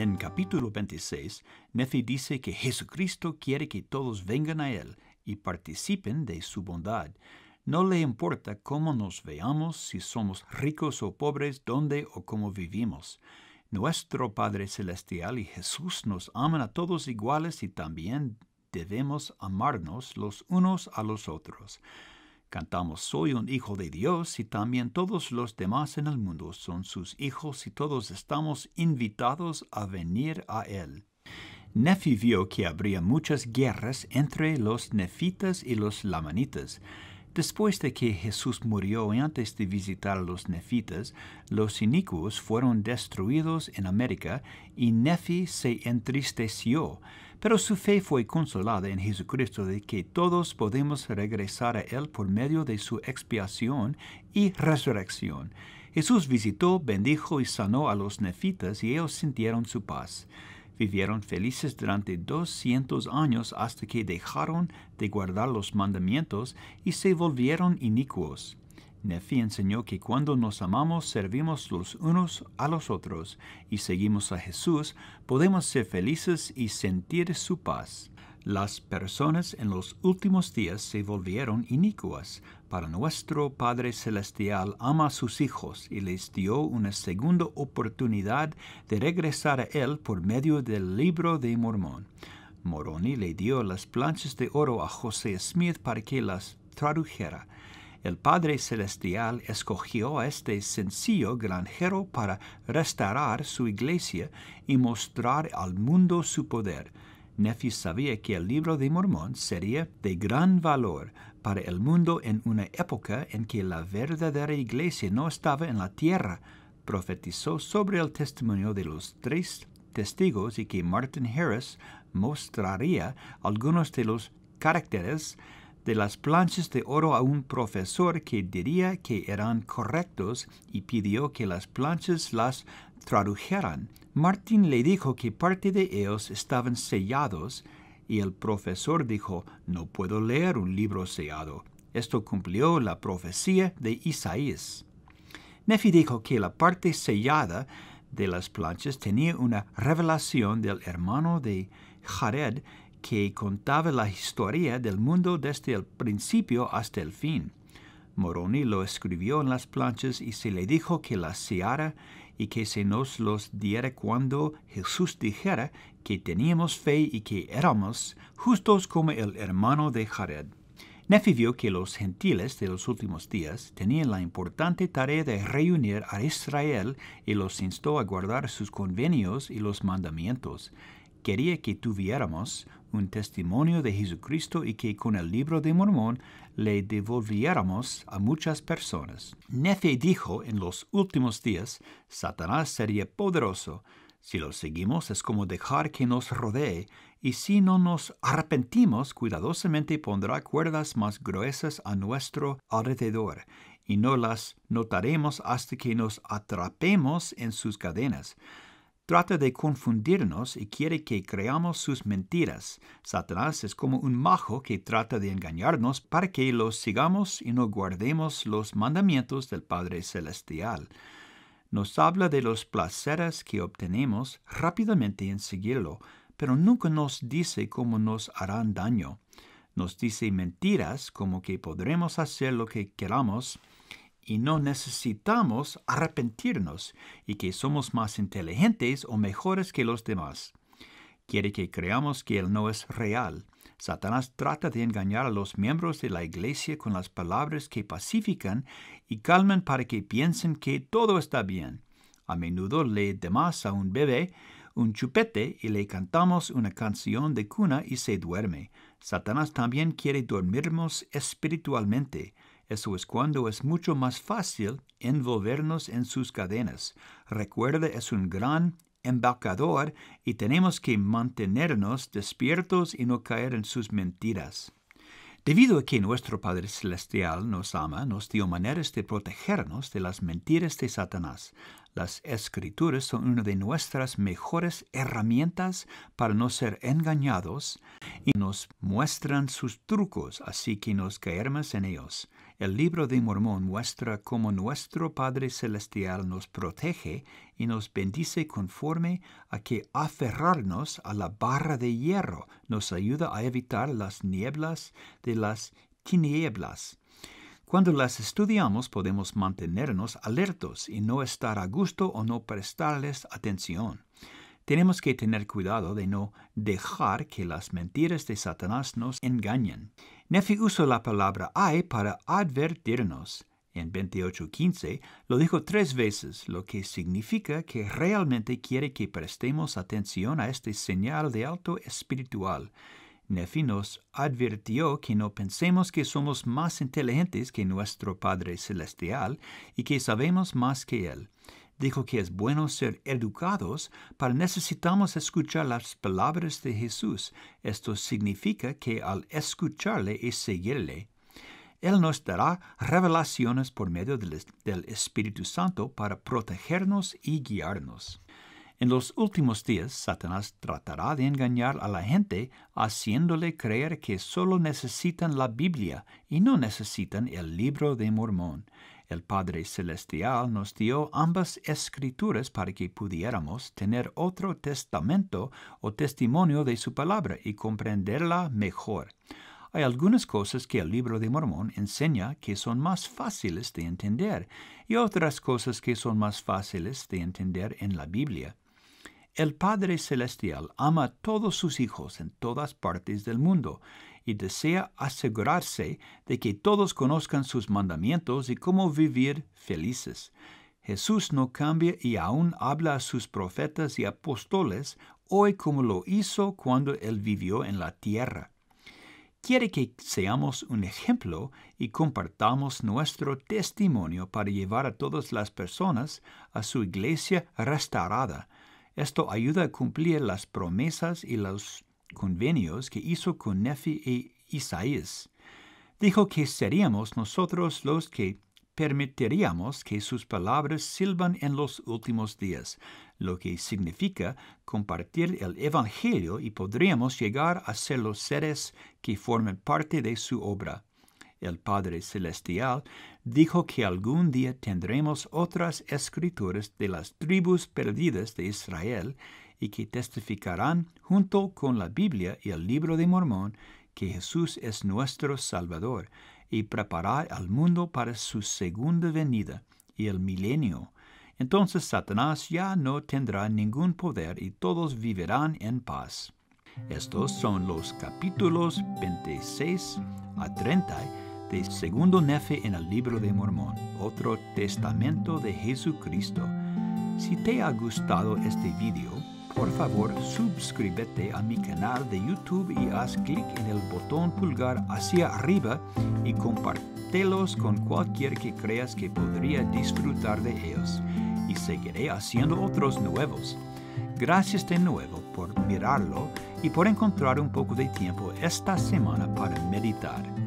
En capítulo 26, Nefi dice que Jesucristo quiere que todos vengan a Él y participen de su bondad. No le importa cómo nos veamos, si somos ricos o pobres, dónde o cómo vivimos. Nuestro Padre Celestial y Jesús nos aman a todos iguales y también debemos amarnos los unos a los otros. Cantamos Soy un hijo de Dios y también todos los demás en el mundo son sus hijos y todos estamos invitados a venir a Él. Nefi vio que habría muchas guerras entre los nefitas y los lamanitas. Después de que Jesús murió y antes de visitar a los nefitas, los inicuos fueron destruidos en América y Nefi se entristeció pero su fe fue consolada en Jesucristo de que todos podemos regresar a Él por medio de su expiación y resurrección. Jesús visitó, bendijo y sanó a los nefitas y ellos sintieron su paz. Vivieron felices durante 200 años hasta que dejaron de guardar los mandamientos y se volvieron inicuos. Nefi enseñó que cuando nos amamos, servimos los unos a los otros y seguimos a Jesús, podemos ser felices y sentir su paz. Las personas en los últimos días se volvieron inicuas. Para nuestro Padre Celestial ama a sus hijos y les dio una segunda oportunidad de regresar a Él por medio del libro de Mormón. Moroni le dio las planchas de oro a José Smith para que las tradujera el Padre Celestial escogió a este sencillo granjero para restaurar su iglesia y mostrar al mundo su poder. Nefis sabía que el libro de Mormón sería de gran valor para el mundo en una época en que la verdadera iglesia no estaba en la tierra. Profetizó sobre el testimonio de los tres testigos y que Martin Harris mostraría algunos de los caracteres de las planchas de oro a un profesor que diría que eran correctos y pidió que las planchas las tradujeran. Martín le dijo que parte de ellos estaban sellados y el profesor dijo, no puedo leer un libro sellado. Esto cumplió la profecía de Isaías. Nefi dijo que la parte sellada de las planchas tenía una revelación del hermano de Jared que contaba la historia del mundo desde el principio hasta el fin. Moroni lo escribió en las planchas y se le dijo que las seara y que se nos los diera cuando Jesús dijera que teníamos fe y que éramos justos como el hermano de Jared. Nefi vio que los gentiles de los últimos días tenían la importante tarea de reunir a Israel y los instó a guardar sus convenios y los mandamientos. Quería que tuviéramos un testimonio de Jesucristo y que con el libro de Mormón le devolviéramos a muchas personas. Nefe dijo, en los últimos días, Satanás sería poderoso. Si lo seguimos es como dejar que nos rodee, y si no nos arrepentimos, cuidadosamente pondrá cuerdas más gruesas a nuestro alrededor, y no las notaremos hasta que nos atrapemos en sus cadenas trata de confundirnos y quiere que creamos sus mentiras. Satanás es como un majo que trata de engañarnos para que los sigamos y no guardemos los mandamientos del Padre Celestial. Nos habla de los placeres que obtenemos rápidamente en seguirlo, pero nunca nos dice cómo nos harán daño. Nos dice mentiras como que podremos hacer lo que queramos y no necesitamos arrepentirnos y que somos más inteligentes o mejores que los demás. Quiere que creamos que Él no es real. Satanás trata de engañar a los miembros de la iglesia con las palabras que pacifican y calman para que piensen que todo está bien. A menudo le demás a un bebé un chupete y le cantamos una canción de cuna y se duerme. Satanás también quiere dormirnos espiritualmente. Eso es cuando es mucho más fácil envolvernos en sus cadenas. Recuerda, es un gran embaucador y tenemos que mantenernos despiertos y no caer en sus mentiras. Debido a que nuestro Padre Celestial nos ama, nos dio maneras de protegernos de las mentiras de Satanás. Las escrituras son una de nuestras mejores herramientas para no ser engañados y nos muestran sus trucos, así que nos caermos en ellos. El libro de Mormón muestra cómo nuestro Padre Celestial nos protege y nos bendice conforme a que aferrarnos a la barra de hierro nos ayuda a evitar las nieblas de las tinieblas cuando las estudiamos podemos mantenernos alertos y no estar a gusto o no prestarles atención. Tenemos que tener cuidado de no dejar que las mentiras de Satanás nos engañen. Nefi usó la palabra hay para advertirnos. En 28.15 lo dijo tres veces, lo que significa que realmente quiere que prestemos atención a este señal de alto espiritual. Nefi nos advirtió que no pensemos que somos más inteligentes que nuestro Padre Celestial y que sabemos más que Él. Dijo que es bueno ser educados, pero necesitamos escuchar las palabras de Jesús. Esto significa que al escucharle y seguirle, Él nos dará revelaciones por medio del Espíritu Santo para protegernos y guiarnos. En los últimos días, Satanás tratará de engañar a la gente haciéndole creer que solo necesitan la Biblia y no necesitan el libro de Mormón. El Padre Celestial nos dio ambas escrituras para que pudiéramos tener otro testamento o testimonio de su palabra y comprenderla mejor. Hay algunas cosas que el libro de Mormón enseña que son más fáciles de entender y otras cosas que son más fáciles de entender en la Biblia. El Padre Celestial ama a todos sus hijos en todas partes del mundo y desea asegurarse de que todos conozcan sus mandamientos y cómo vivir felices. Jesús no cambia y aún habla a sus profetas y apóstoles hoy como lo hizo cuando él vivió en la tierra. Quiere que seamos un ejemplo y compartamos nuestro testimonio para llevar a todas las personas a su iglesia restaurada esto ayuda a cumplir las promesas y los convenios que hizo con Nefi e Isaías. Dijo que seríamos nosotros los que permitiríamos que sus palabras silban en los últimos días, lo que significa compartir el Evangelio y podríamos llegar a ser los seres que formen parte de su obra el Padre Celestial, dijo que algún día tendremos otras escrituras de las tribus perdidas de Israel y que testificarán junto con la Biblia y el libro de Mormón que Jesús es nuestro Salvador y preparar al mundo para su segunda venida y el milenio. Entonces Satanás ya no tendrá ningún poder y todos vivirán en paz. Estos son los capítulos 26 a 30 de Segundo Nefe en el Libro de Mormón, otro testamento de Jesucristo. Si te ha gustado este video, por favor suscríbete a mi canal de YouTube y haz clic en el botón pulgar hacia arriba y compártelos con cualquier que creas que podría disfrutar de ellos. Y seguiré haciendo otros nuevos. Gracias de nuevo por mirarlo y por encontrar un poco de tiempo esta semana para meditar.